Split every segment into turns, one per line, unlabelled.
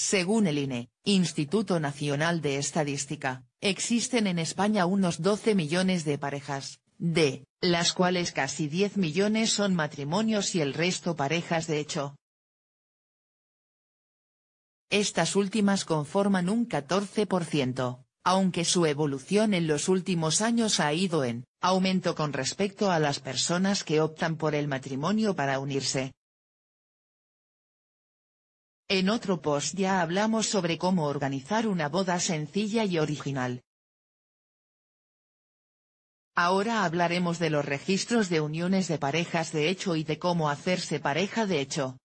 Según el INE, Instituto Nacional de Estadística, existen en España unos 12 millones de parejas, de las cuales casi 10 millones son matrimonios y el resto parejas de hecho. Estas últimas conforman un 14%, aunque su evolución en los últimos años ha ido en aumento con respecto a las personas que optan por el matrimonio para unirse, en otro post ya hablamos sobre cómo organizar una boda sencilla y original. Ahora hablaremos de los registros de uniones de parejas de hecho y de cómo hacerse pareja de hecho.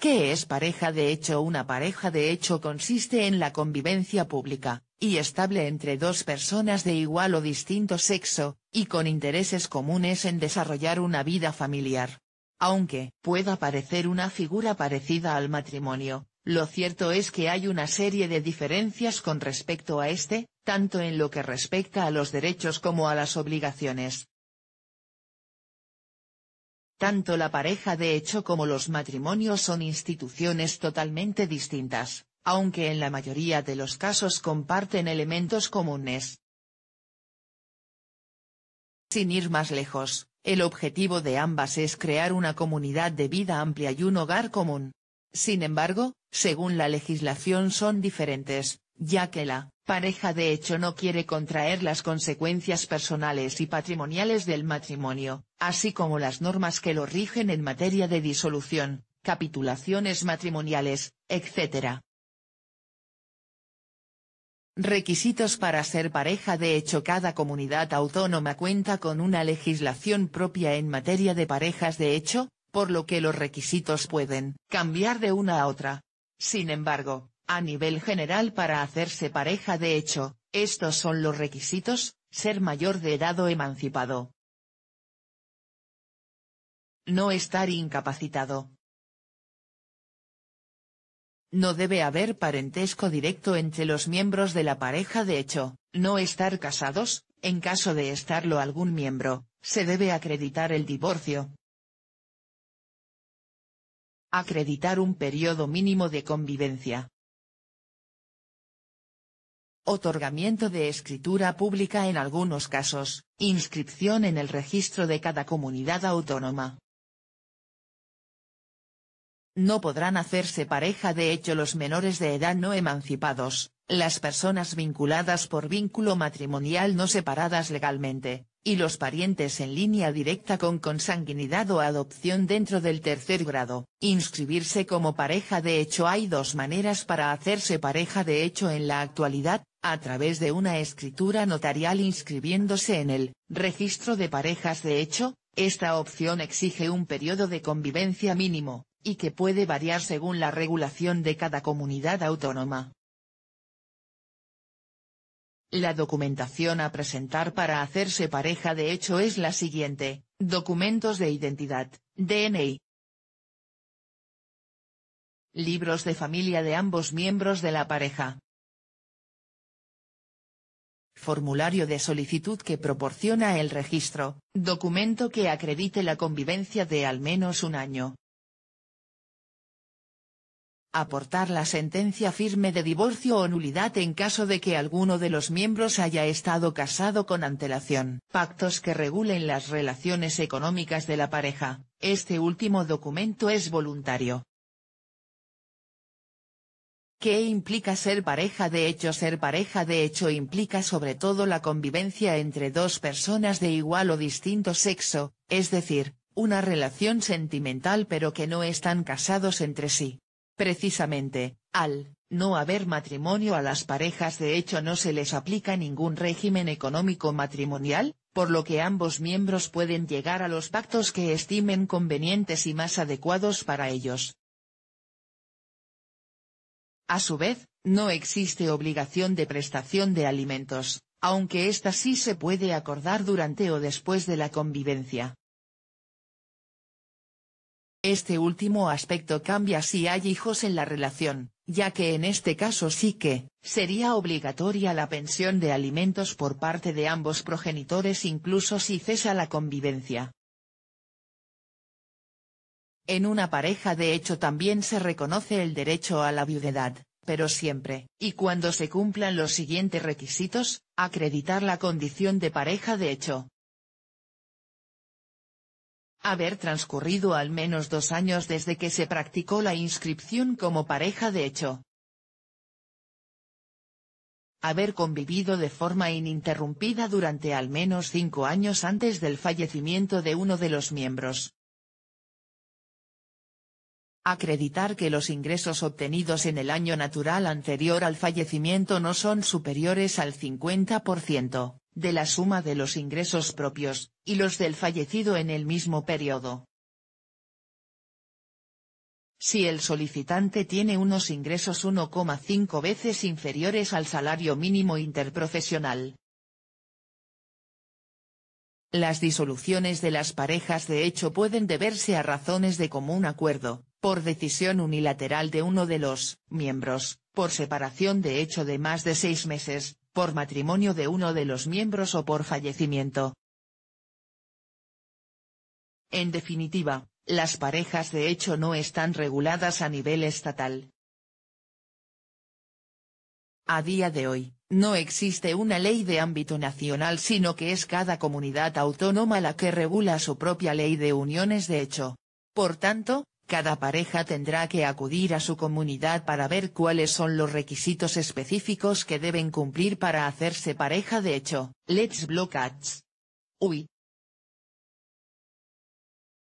¿Qué es pareja de hecho? Una pareja de hecho consiste en la convivencia pública, y estable entre dos personas de igual o distinto sexo, y con intereses comunes en desarrollar una vida familiar. Aunque pueda parecer una figura parecida al matrimonio, lo cierto es que hay una serie de diferencias con respecto a este, tanto en lo que respecta a los derechos como a las obligaciones. Tanto la pareja de hecho como los matrimonios son instituciones totalmente distintas, aunque en la mayoría de los casos comparten elementos comunes. Sin ir más lejos, el objetivo de ambas es crear una comunidad de vida amplia y un hogar común. Sin embargo, según la legislación son diferentes, ya que la pareja de hecho no quiere contraer las consecuencias personales y patrimoniales del matrimonio, así como las normas que lo rigen en materia de disolución, capitulaciones matrimoniales, etc. Requisitos para ser pareja De hecho cada comunidad autónoma cuenta con una legislación propia en materia de parejas de hecho, por lo que los requisitos pueden cambiar de una a otra. Sin embargo, a nivel general para hacerse pareja de hecho, estos son los requisitos, ser mayor de edad o emancipado. No estar incapacitado. No debe haber parentesco directo entre los miembros de la pareja de hecho, no estar casados, en caso de estarlo algún miembro, se debe acreditar el divorcio. Acreditar un periodo mínimo de convivencia. Otorgamiento de escritura pública en algunos casos, inscripción en el registro de cada comunidad autónoma. No podrán hacerse pareja de hecho los menores de edad no emancipados, las personas vinculadas por vínculo matrimonial no separadas legalmente, y los parientes en línea directa con consanguinidad o adopción dentro del tercer grado. Inscribirse como pareja de hecho Hay dos maneras para hacerse pareja de hecho en la actualidad, a través de una escritura notarial inscribiéndose en el registro de parejas de hecho, esta opción exige un periodo de convivencia mínimo, y que puede variar según la regulación de cada comunidad autónoma. La documentación a presentar para hacerse pareja de hecho es la siguiente, documentos de identidad, DNI. Libros de familia de ambos miembros de la pareja. Formulario de solicitud que proporciona el registro, documento que acredite la convivencia de al menos un año, aportar la sentencia firme de divorcio o nulidad en caso de que alguno de los miembros haya estado casado con antelación. Pactos que regulen las relaciones económicas de la pareja, este último documento es voluntario. ¿Qué implica ser pareja de hecho? Ser pareja de hecho implica sobre todo la convivencia entre dos personas de igual o distinto sexo, es decir, una relación sentimental pero que no están casados entre sí. Precisamente, al no haber matrimonio a las parejas de hecho no se les aplica ningún régimen económico matrimonial, por lo que ambos miembros pueden llegar a los pactos que estimen convenientes y más adecuados para ellos. A su vez, no existe obligación de prestación de alimentos, aunque ésta sí se puede acordar durante o después de la convivencia. Este último aspecto cambia si hay hijos en la relación, ya que en este caso sí que, sería obligatoria la pensión de alimentos por parte de ambos progenitores incluso si cesa la convivencia. En una pareja de hecho también se reconoce el derecho a la viudedad, pero siempre, y cuando se cumplan los siguientes requisitos, acreditar la condición de pareja de hecho, haber transcurrido al menos dos años desde que se practicó la inscripción como pareja de hecho. Haber convivido de forma ininterrumpida durante al menos cinco años antes del fallecimiento de uno de los miembros. Acreditar que los ingresos obtenidos en el año natural anterior al fallecimiento no son superiores al 50% de la suma de los ingresos propios, y los del fallecido en el mismo periodo. Si el solicitante tiene unos ingresos 1,5 veces inferiores al salario mínimo interprofesional. Las disoluciones de las parejas de hecho pueden deberse a razones de común acuerdo, por decisión unilateral de uno de los miembros, por separación de hecho de más de seis meses, por matrimonio de uno de los miembros o por fallecimiento. En definitiva, las parejas de hecho no están reguladas a nivel estatal. A día de hoy, no existe una ley de ámbito nacional sino que es cada comunidad autónoma la que regula su propia ley de uniones de hecho. Por tanto, cada pareja tendrá que acudir a su comunidad para ver cuáles son los requisitos específicos que deben cumplir para hacerse pareja de hecho. Let's Block Ads. Uy,